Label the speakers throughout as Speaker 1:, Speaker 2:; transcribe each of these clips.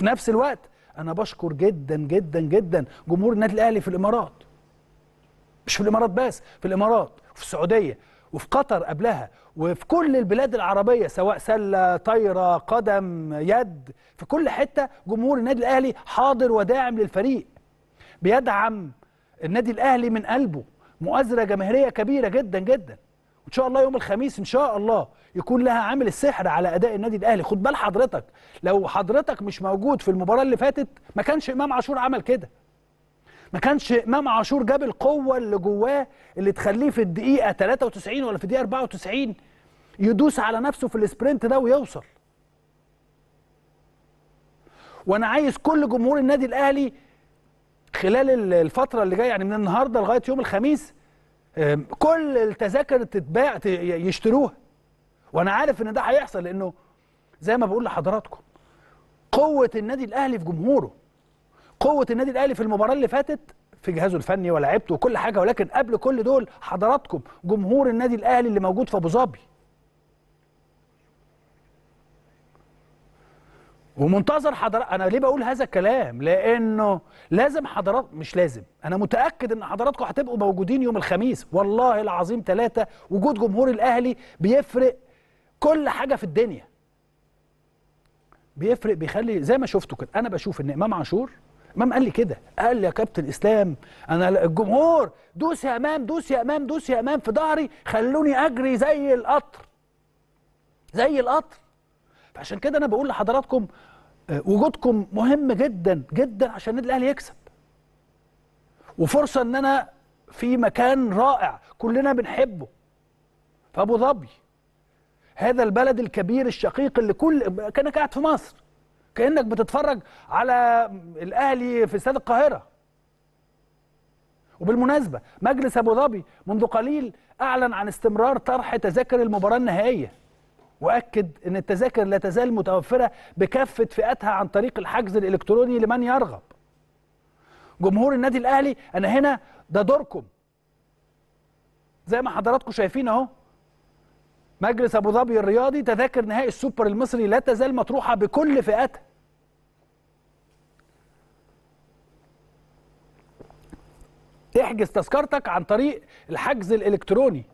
Speaker 1: وفي نفس الوقت انا بشكر جدا جدا جدا جمهور النادي الاهلي في الامارات مش في الامارات بس في الامارات وفي السعوديه وفي قطر قبلها وفي كل البلاد العربيه سواء سله طايره قدم يد في كل حته جمهور النادي الاهلي حاضر وداعم للفريق بيدعم النادي الاهلي من قلبه مؤازره جماهيريه كبيره جدا جدا وان شاء الله يوم الخميس ان شاء الله يكون لها عامل السحر على اداء النادي الاهلي خد بال حضرتك لو حضرتك مش موجود في المباراه اللي فاتت ما كانش امام عاشور عمل كده ما كانش امام عاشور جاب القوه اللي جواه اللي تخليه في الدقيقه 93 ولا في الدقيقه 94 يدوس على نفسه في السبرنت ده ويوصل وانا عايز كل جمهور النادي الاهلي خلال الفتره اللي جايه يعني من النهارده لغايه يوم الخميس كل التذاكر تتباع يشتروها وانا عارف ان ده هيحصل لانه زي ما بقول لحضراتكم قوه النادي الاهلي في جمهوره قوه النادي الاهلي في المباراه اللي فاتت في جهازه الفني ولاعيبته وكل حاجه ولكن قبل كل دول حضراتكم جمهور النادي الاهلي اللي موجود في ابو ظبي ومنتظر حضرات انا ليه بقول هذا الكلام لانه لازم حضرات مش لازم انا متاكد ان حضراتكم هتبقوا موجودين يوم الخميس والله العظيم ثلاثة وجود جمهور الاهلي بيفرق كل حاجه في الدنيا بيفرق بيخلي زي ما شفتوا كده انا بشوف ان امام عاشور امام قال لي كده قال لي يا كابتن اسلام انا الجمهور دوس يا امام دوس يا امام دوس يا امام في ظهري خلوني اجري زي القطر زي القطر عشان كده انا بقول لحضراتكم آه، وجودكم مهم جدا جدا عشان النادي الاهلي يكسب وفرصه ان انا في مكان رائع كلنا بنحبه فابو ظبي هذا البلد الكبير الشقيق اللي كل كانك قاعد في مصر كانك بتتفرج على الاهلي في استاد القاهره وبالمناسبه مجلس ابو ظبي منذ قليل اعلن عن استمرار طرح تذاكر المباراه النهائيه واكد ان التذاكر لا تزال متوفره بكافه فئاتها عن طريق الحجز الالكتروني لمن يرغب جمهور النادي الاهلي انا هنا ده دوركم زي ما حضراتكم شايفين اهو مجلس ابو ظبي الرياضي تذاكر نهائي السوبر المصري لا تزال مطروحه بكل فئاتها احجز تذكرتك عن طريق الحجز الالكتروني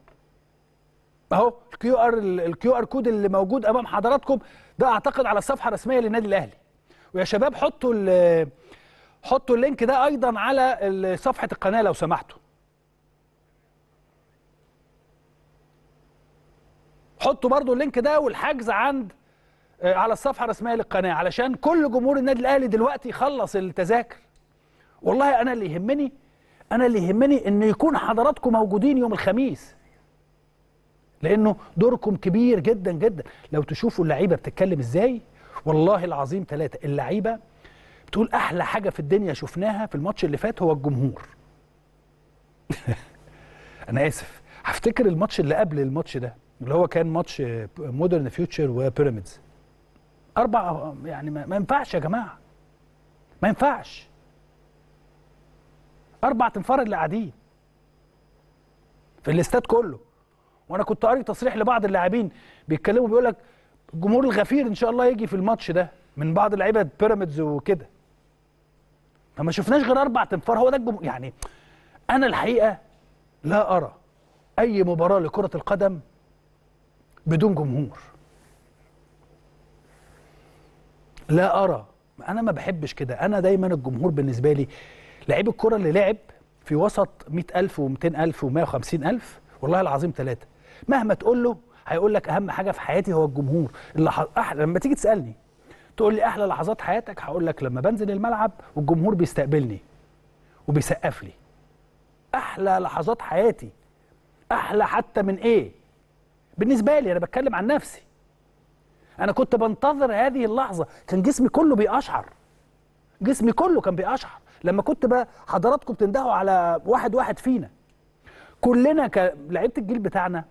Speaker 1: اهو الكيو ار الكيو ار كود اللي موجود امام حضراتكم ده اعتقد على الصفحه الرسميه للنادي الاهلي ويا شباب حطوا حطوا اللينك ده ايضا على صفحه القناه لو سمحتوا حطوا برضو اللينك ده والحجز عند آه، على الصفحه الرسميه للقناه علشان كل جمهور النادي الاهلي دلوقتي يخلص التذاكر والله انا اللي يهمني انا اللي يهمني ان يكون حضراتكم موجودين يوم الخميس لانه دوركم كبير جدا جدا لو تشوفوا اللعيبه بتتكلم ازاي والله العظيم ثلاثه اللعيبه بتقول احلى حاجه في الدنيا شفناها في الماتش اللي فات هو الجمهور انا اسف هفتكر الماتش اللي قبل الماتش ده اللي هو كان ماتش مودرن فيوتشر وبيراميدز اربع يعني ما ينفعش يا جماعه ما ينفعش اربع تنفرد اللي قاعدين في الاستاد كله وانا كنت قاري تصريح لبعض اللاعبين بيتكلموا بيقول لك الجمهور الغفير ان شاء الله يجي في الماتش ده من بعض لعيبه بيراميدز وكده فما شفناش غير اربع تنفار هو ده الجمهور يعني انا الحقيقه لا ارى اي مباراه لكره القدم بدون جمهور لا ارى انا ما بحبش كده انا دايما الجمهور بالنسبه لي لعيب الكره اللي لعب في وسط 100000 و200000 و150000 والله العظيم ثلاثه مهما تقول له هيقول لك اهم حاجه في حياتي هو الجمهور اللحظ... أحلى... لما تيجي تسالني تقول لي احلى لحظات حياتك هقول لك لما بنزل الملعب والجمهور بيستقبلني وبيسقف لي احلى لحظات حياتي احلى حتى من ايه بالنسبه لي انا بتكلم عن نفسي انا كنت بنتظر هذه اللحظه كان جسمي كله بيقشعر جسمي كله كان بيقشعر لما كنت بقى حضراتكم بتندهوا على واحد واحد فينا كلنا كلعيبه الجيل بتاعنا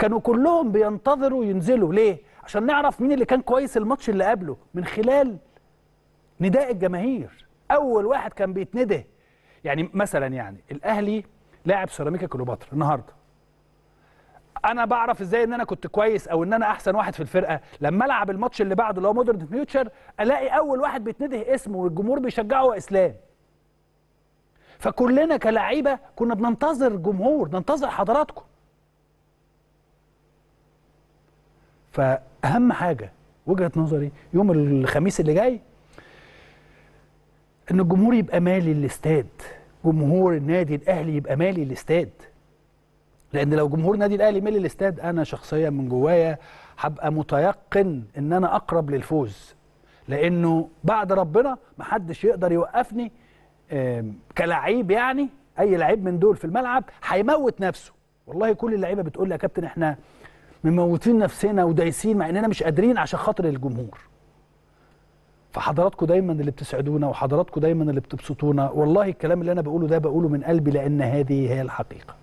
Speaker 1: كانوا كلهم بينتظروا ينزلوا ليه عشان نعرف مين اللي كان كويس الماتش اللي قبله من خلال نداء الجماهير اول واحد كان بيتندى يعني مثلا يعني الاهلي لاعب سيراميكا كليوباترا النهارده انا بعرف ازاي ان انا كنت كويس او ان انا احسن واحد في الفرقه لما العب الماتش اللي بعده اللي هو مودرن فيوتشر الاقي اول واحد بيتنده اسمه والجمهور بيشجعه اسلام فكلنا كلعيبه كنا بننتظر جمهور ننتظر حضراتكم فاهم حاجه وجهه نظري يوم الخميس اللي جاي ان الجمهور يبقى مالي الاستاد جمهور النادي الاهلي يبقى مالي الاستاد لان لو جمهور النادي الاهلي مالي الاستاد انا شخصيا من جوايا هبقى متيقن ان انا اقرب للفوز لانه بعد ربنا محدش يقدر يوقفني كلعيب يعني اي لعيب من دول في الملعب هيموت نفسه والله كل اللعيبه بتقول لي يا كابتن احنا مموتين نفسنا ودايسين مع اننا مش قادرين عشان خاطر الجمهور فحضراتكم دايما اللي بتسعدونا وحضراتكم دايما اللي بتبسطونا والله الكلام اللي انا بقوله ده بقوله من قلبي لان هذه هي الحقيقه